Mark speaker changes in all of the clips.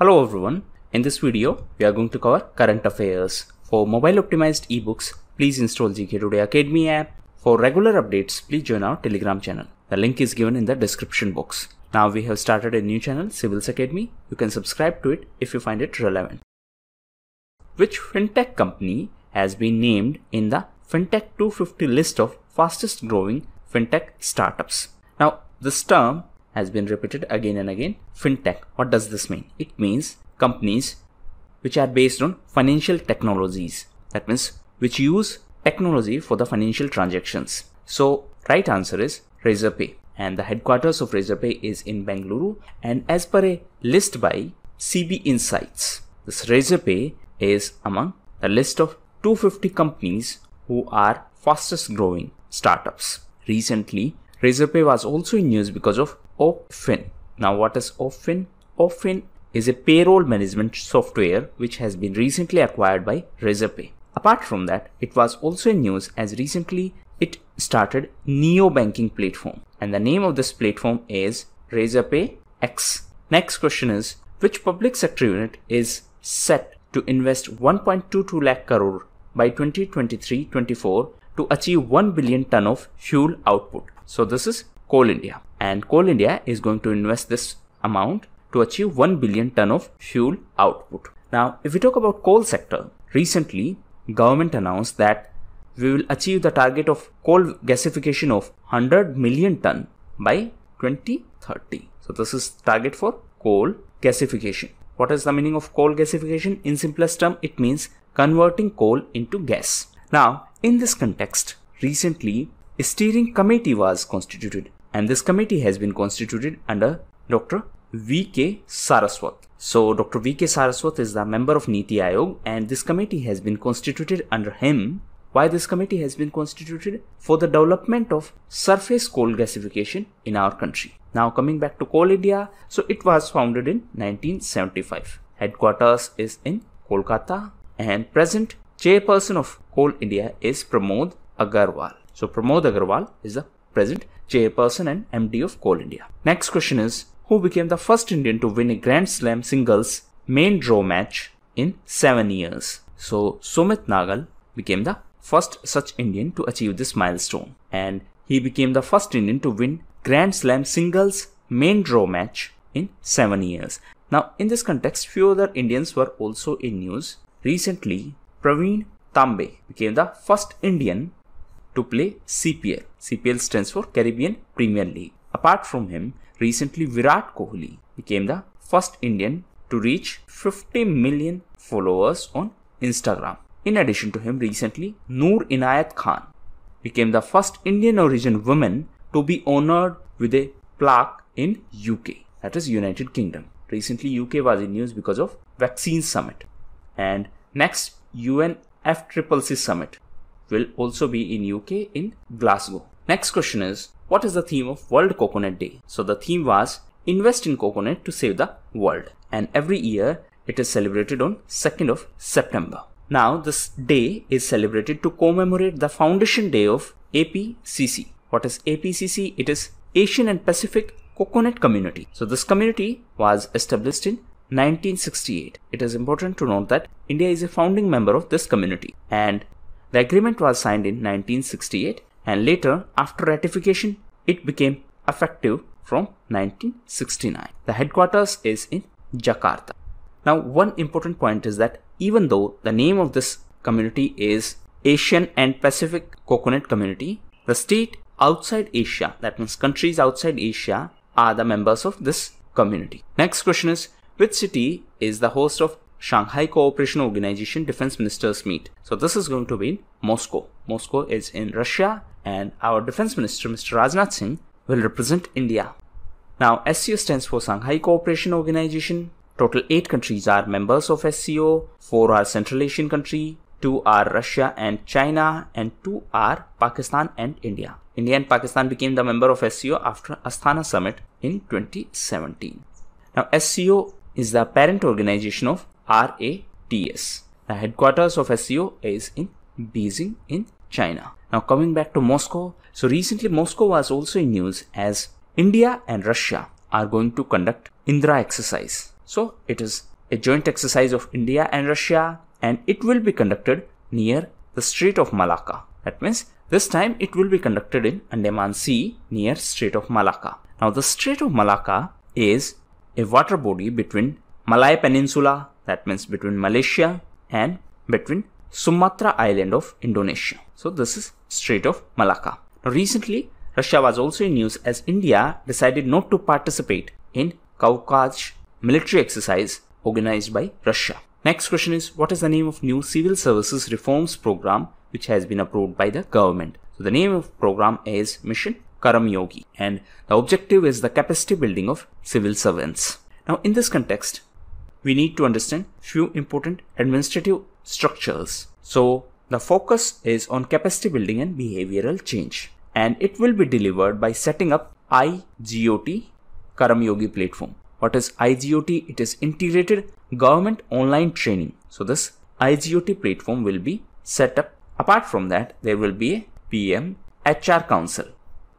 Speaker 1: Hello everyone, in this video we are going to cover current affairs. For mobile optimized ebooks, please install GK Today Academy app. For regular updates, please join our telegram channel. The link is given in the description box. Now we have started a new channel, Civils Academy. You can subscribe to it if you find it relevant. Which fintech company has been named in the Fintech 250 list of fastest growing fintech startups? Now this term has been repeated again and again. FinTech, what does this mean? It means companies which are based on financial technologies. That means which use technology for the financial transactions. So right answer is Razorpay and the headquarters of Razorpay is in Bengaluru and as per a list by CB Insights. This Razorpay is among the list of 250 companies who are fastest growing startups. Recently, Razorpay was also in news because of OFIN. Now what is OFIN? OFIN is a payroll management software which has been recently acquired by Razorpay. Apart from that, it was also in news as recently it started Neo Banking platform and the name of this platform is Razorpay X. Next question is which public sector unit is set to invest 1.22 lakh crore by 2023-24 to achieve 1 billion ton of fuel output. So this is Coal India and Coal India is going to invest this amount to achieve 1 billion ton of fuel output. Now, if we talk about coal sector, recently government announced that we will achieve the target of coal gasification of 100 million ton by 2030. So this is target for coal gasification. What is the meaning of coal gasification? In simplest term, it means converting coal into gas. Now, in this context, recently a steering committee was constituted and this committee has been constituted under Dr. V.K. Saraswat. So Dr. V.K. Saraswat is the member of Niti Aayog and this committee has been constituted under him. Why this committee has been constituted? For the development of surface coal gasification in our country. Now coming back to Coal India, so it was founded in 1975. Headquarters is in Kolkata and present chairperson of Coal India is Pramod Agarwal. So Pramod Agarwal is the present chairperson and MD of Coal India. Next question is Who became the first Indian to win a Grand Slam singles main draw match in 7 years? So Sumit Nagal became the first such Indian to achieve this milestone and he became the first Indian to win Grand Slam singles main draw match in 7 years. Now in this context few other Indians were also in news. Recently Praveen Tambe became the first Indian to play CPL. CPL stands for Caribbean Premier League. Apart from him, recently Virat Kohli became the first Indian to reach 50 million followers on Instagram. In addition to him, recently Noor Inayat Khan became the first Indian origin woman to be honored with a plaque in UK, that is United Kingdom. Recently, UK was in news because of vaccine summit, and next UNFCCC summit will also be in UK in Glasgow. Next question is, what is the theme of World Coconut Day? So the theme was invest in coconut to save the world. And every year it is celebrated on 2nd of September. Now this day is celebrated to commemorate the foundation day of APCC. What is APCC? It is Asian and Pacific Coconut Community. So this community was established in 1968. It is important to note that India is a founding member of this community and the agreement was signed in 1968 and later, after ratification, it became effective from 1969. The headquarters is in Jakarta. Now, one important point is that even though the name of this community is Asian and Pacific Coconut Community, the state outside Asia, that means countries outside Asia, are the members of this community. Next question is which city is the host of Shanghai Cooperation Organization Defense Ministers meet. So this is going to be in Moscow. Moscow is in Russia and our defense minister Mr. Rajnath Singh will represent India. Now SCO stands for Shanghai Cooperation Organization. Total 8 countries are members of SCO, 4 are Central Asian country, 2 are Russia and China and 2 are Pakistan and India. India and Pakistan became the member of SCO after Astana summit in 2017. Now SCO is the parent organization of RATS. The headquarters of SEO is in Beijing in China. Now coming back to Moscow. So recently Moscow was also in news as India and Russia are going to conduct Indra exercise. So it is a joint exercise of India and Russia and it will be conducted near the Strait of Malacca. That means this time it will be conducted in Andaman Sea near Strait of Malacca. Now the Strait of Malacca is a water body between Malay Peninsula that means between Malaysia and between Sumatra island of Indonesia. So this is Strait of Malacca. Now recently Russia was also in news as India decided not to participate in Caucasus military exercise organized by Russia. Next question is what is the name of new civil services reforms program which has been approved by the government? So the name of program is Mission Karam Yogi and the objective is the capacity building of civil servants. Now in this context we need to understand few important administrative structures. So the focus is on capacity building and behavioral change and it will be delivered by setting up IGOT Karamyogi platform. What is IGOT? It is integrated government online training. So this IGOT platform will be set up. Apart from that, there will be a PM HR Council.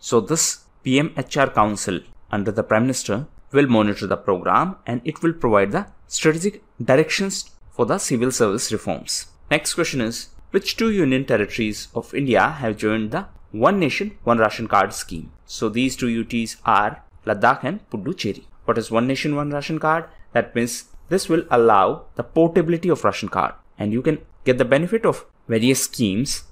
Speaker 1: So this PM HR Council under the Prime Minister will monitor the program and it will provide the strategic directions for the civil service reforms. Next question is which two union territories of India have joined the One Nation One Ration Card scheme? So these two UTs are Ladakh and Puducherry. What is One Nation One Ration Card? That means this will allow the portability of ration card and you can get the benefit of various schemes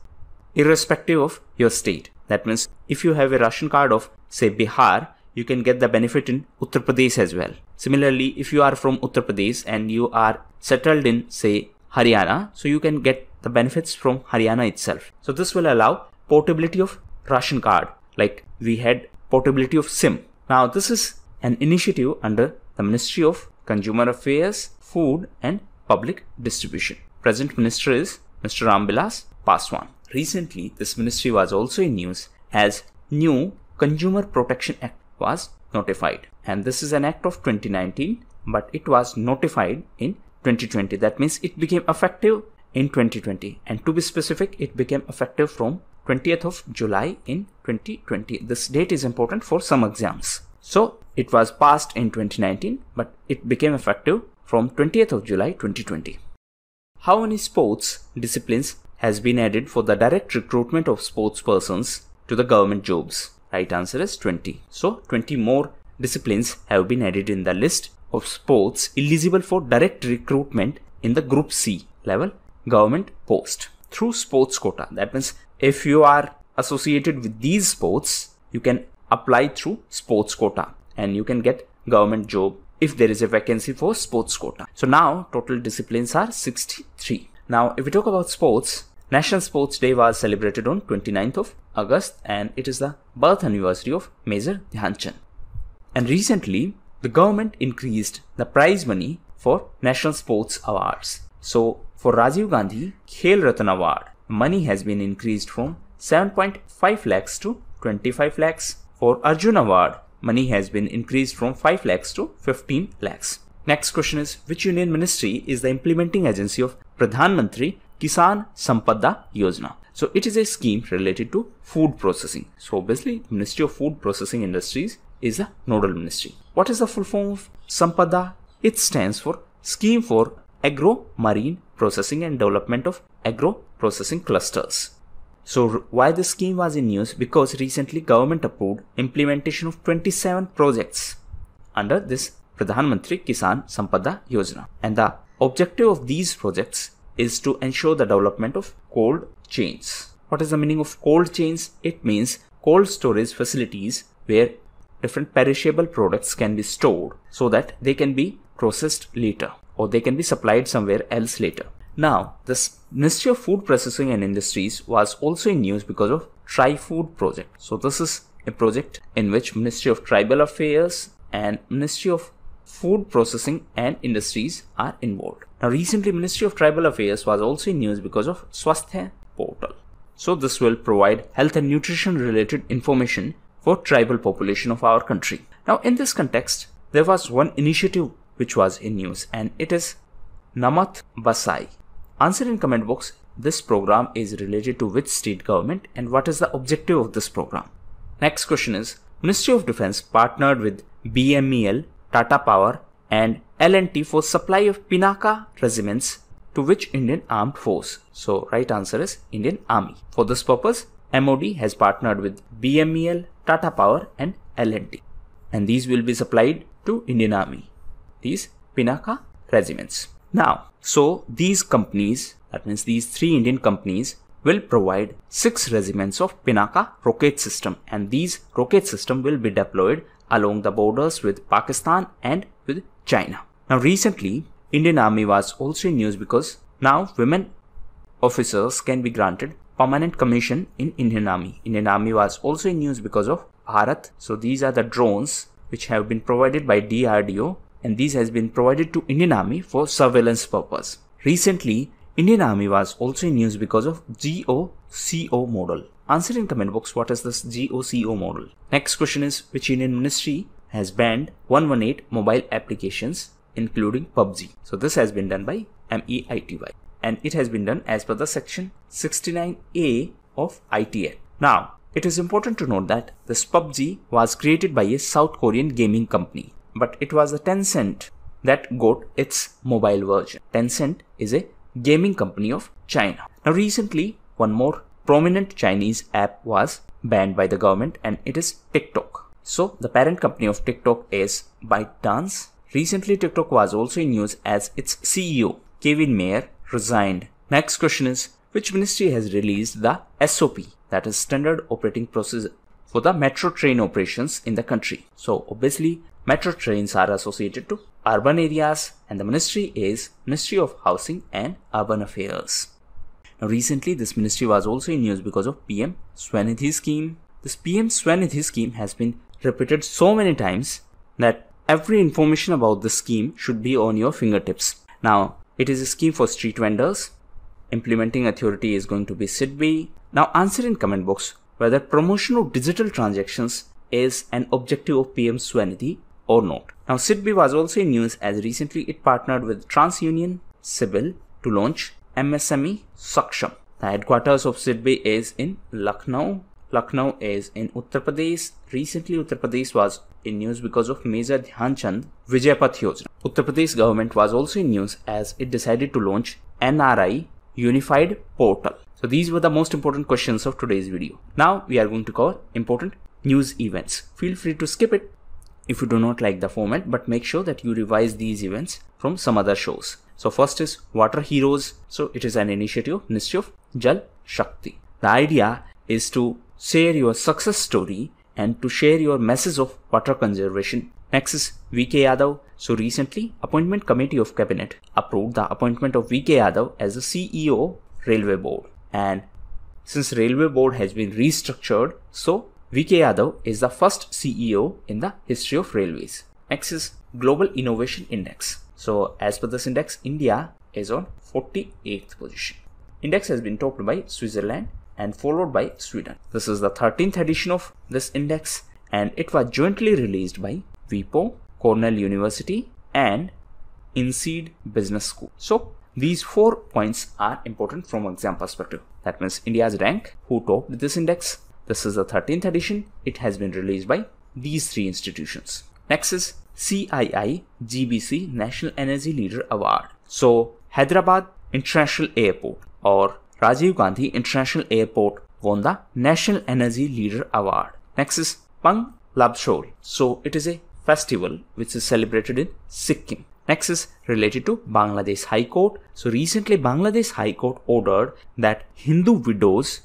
Speaker 1: irrespective of your state. That means if you have a ration card of say Bihar, you can get the benefit in Uttar Pradesh as well. Similarly, if you are from Uttar Pradesh and you are settled in say Haryana, so you can get the benefits from Haryana itself. So this will allow portability of ration card like we had portability of SIM. Now this is an initiative under the Ministry of Consumer Affairs, Food and Public Distribution. Present minister is Mr. Rambilas Paswan. Recently, this ministry was also in news as new Consumer Protection Act was notified. And this is an act of 2019, but it was notified in 2020. That means it became effective in 2020. And to be specific, it became effective from 20th of July in 2020. This date is important for some exams. So it was passed in 2019, but it became effective from 20th of July 2020. How many sports disciplines has been added for the direct recruitment of sportspersons to the government jobs? Right answer is 20. So 20 more disciplines have been added in the list of sports eligible for direct recruitment in the group C level government post through sports quota. That means if you are associated with these sports, you can apply through sports quota and you can get government job if there is a vacancy for sports quota. So now total disciplines are 63. Now if we talk about sports, National Sports Day was celebrated on 29th of August and it is the birth anniversary of Major Dhyanchand. And recently, the government increased the prize money for national sports awards. So, for Rajiv Gandhi Khel Ratna Award, money has been increased from 7.5 lakhs to 25 lakhs. For Arjun Award, money has been increased from 5 lakhs to 15 lakhs. Next question is which union ministry is the implementing agency of Pradhan Mantri Kisan Sampada Yojana. So it is a scheme related to food processing. So obviously Ministry of Food Processing Industries is a nodal ministry. What is the full form of Sampada? It stands for Scheme for Agro Marine Processing and Development of Agro Processing Clusters. So why this scheme was in news? Because recently government approved implementation of 27 projects under this Pradhan Mantri Kisan Sampada Yojana. And the objective of these projects is to ensure the development of cold chains. What is the meaning of cold chains? It means cold storage facilities where different perishable products can be stored so that they can be processed later or they can be supplied somewhere else later. Now, the Ministry of Food Processing and Industries was also in news because of Tri-Food project. So this is a project in which Ministry of Tribal Affairs and Ministry of food processing and industries are involved. Now recently Ministry of Tribal Affairs was also in news because of Swasthya portal. So this will provide health and nutrition related information for tribal population of our country. Now in this context there was one initiative which was in news and it is Namath Basai. Answer in comment box this program is related to which state government and what is the objective of this program. Next question is Ministry of Defense partnered with BMEL Tata Power, and L&T for supply of Pinaka regiments to which Indian Armed Force? So right answer is Indian Army. For this purpose, MOD has partnered with BMEL, Tata Power and L&T and these will be supplied to Indian Army, these Pinaka regiments. Now, so these companies, that means these three Indian companies will provide six regiments of Pinaka rocket system and these rocket system will be deployed along the borders with Pakistan and with China. Now recently, Indian Army was also in news because now women officers can be granted permanent commission in Indian Army. Indian Army was also in news because of Bharat. So these are the drones which have been provided by DRDO and these has been provided to Indian Army for surveillance purpose. Recently, Indian Army was also in news because of GOCO model. Answer in comment box what is this GOCO model. Next question is which Indian ministry has banned 118 mobile applications including PUBG. So this has been done by MEITY and it has been done as per the section 69A of ITN. Now it is important to note that this PUBG was created by a South Korean gaming company but it was the Tencent that got its mobile version. Tencent is a gaming company of China. Now recently one more prominent Chinese app was banned by the government and it is TikTok. So the parent company of TikTok is ByteDance. Recently TikTok was also in news as its CEO Kevin Mayer resigned. Next question is which ministry has released the SOP that is standard operating process for the metro train operations in the country. So obviously metro trains are associated to urban areas and the ministry is Ministry of Housing and Urban Affairs. Now, recently, this ministry was also in news because of PM Swanidhi scheme. This PM Swanidhi scheme has been repeated so many times that every information about the scheme should be on your fingertips. Now, it is a scheme for street vendors. Implementing authority is going to be SIDBI. Now, answer in comment box whether promotion of digital transactions is an objective of PM Swanidhi or not. Now, SIDBI was also in news as recently it partnered with TransUnion, Sybil to launch MSME Saksham. The headquarters of SIDBI is in Lucknow. Lucknow is in Uttar Pradesh. Recently, Uttar Pradesh was in news because of Major Dhyanchand Vijayapath Yojana. Uttar Pradesh government was also in news as it decided to launch NRI Unified Portal. So these were the most important questions of today's video. Now we are going to cover important news events. Feel free to skip it if you do not like the format but make sure that you revise these events from some other shows. So first is Water Heroes. So it is an initiative, Ministry of Jal Shakti. The idea is to share your success story and to share your message of water conservation. Next is VK Yadav. So recently, Appointment Committee of Cabinet approved the appointment of VK Yadav as the CEO Railway Board. And since Railway Board has been restructured, so VK Yadav is the first CEO in the history of railways. Next is Global Innovation Index. So as per this index, India is on 48th position. Index has been topped by Switzerland and followed by Sweden. This is the 13th edition of this index and it was jointly released by WIPO, Cornell University and INSEAD Business School. So these four points are important from exam perspective. That means India's rank, who topped this index. This is the 13th edition. It has been released by these three institutions. Next is CII GBC National Energy Leader Award. So, Hyderabad International Airport or Rajiv Gandhi International Airport won the National Energy Leader Award. Next is Pang Labshol. So, it is a festival which is celebrated in Sikkim. Next is related to Bangladesh High Court. So recently Bangladesh High Court ordered that Hindu widows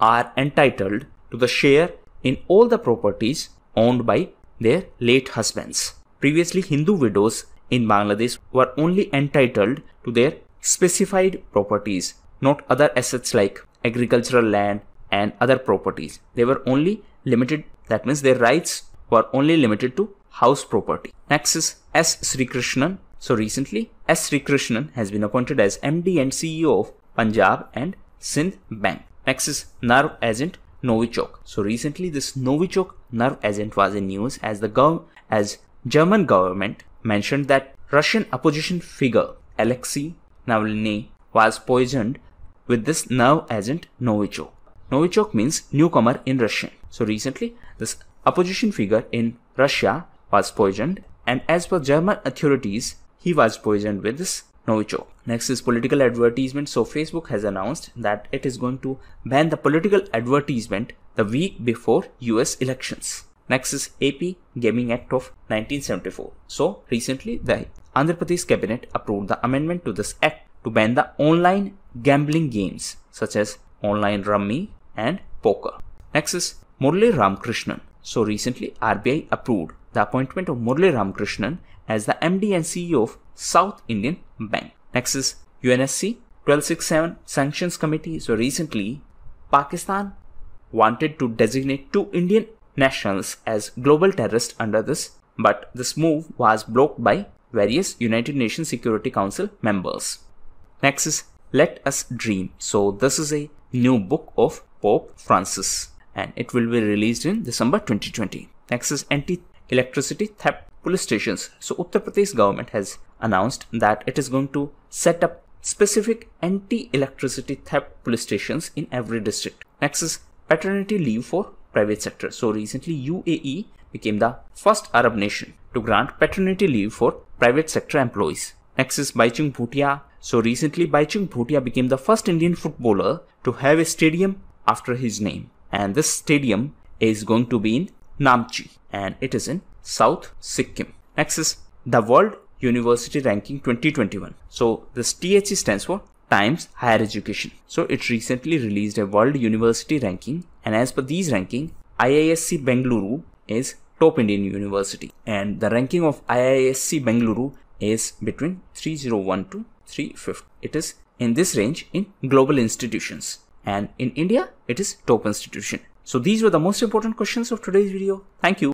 Speaker 1: are entitled to the share in all the properties owned by their late husbands. Previously, Hindu widows in Bangladesh were only entitled to their specified properties, not other assets like agricultural land and other properties. They were only limited, that means their rights were only limited to house property. Next is S. Sri Krishnan. So recently, S. Sri Krishnan has been appointed as MD and CEO of Punjab and Sindh Bank. Next is nerve agent Novichok. So recently, this Novichok nerve agent was in news as the gov as German government mentioned that Russian opposition figure Alexei Navalny was poisoned with this nerve agent Novichok. Novichok means newcomer in Russian. So recently, this opposition figure in Russia was poisoned and as per German authorities, he was poisoned with this Novichok. Next is political advertisement. So Facebook has announced that it is going to ban the political advertisement the week before US elections. Nexus AP Gaming Act of 1974. So recently the Andhra Pradesh cabinet approved the amendment to this act to ban the online gambling games such as online rummy and poker. Next is Murli Ramakrishnan. So recently RBI approved the appointment of Murli Ramakrishnan as the MD and CEO of South Indian Bank. Next is UNSC 1267 Sanctions Committee. So recently Pakistan wanted to designate two Indian nationals as global terrorists under this, but this move was blocked by various United Nations Security Council members. Next is Let Us Dream. So this is a new book of Pope Francis and it will be released in December 2020. Next is anti-electricity theft police stations. So Uttar Pradesh government has announced that it is going to set up specific anti-electricity theft police stations in every district. Next is paternity leave for private sector. So recently UAE became the first Arab nation to grant paternity leave for private sector employees. Next is Baichung Bhutia. So recently Baichung Bhutia became the first Indian footballer to have a stadium after his name. And this stadium is going to be in Namchi and it is in South Sikkim. Next is the World University Ranking 2021. So this THE stands for Times Higher Education. So it recently released a World University Ranking and as per these ranking, IISc Bengaluru is top Indian university and the ranking of IISc Bengaluru is between 301 to 350. It is in this range in global institutions and in India it is top institution. So these were the most important questions of today's video. Thank you.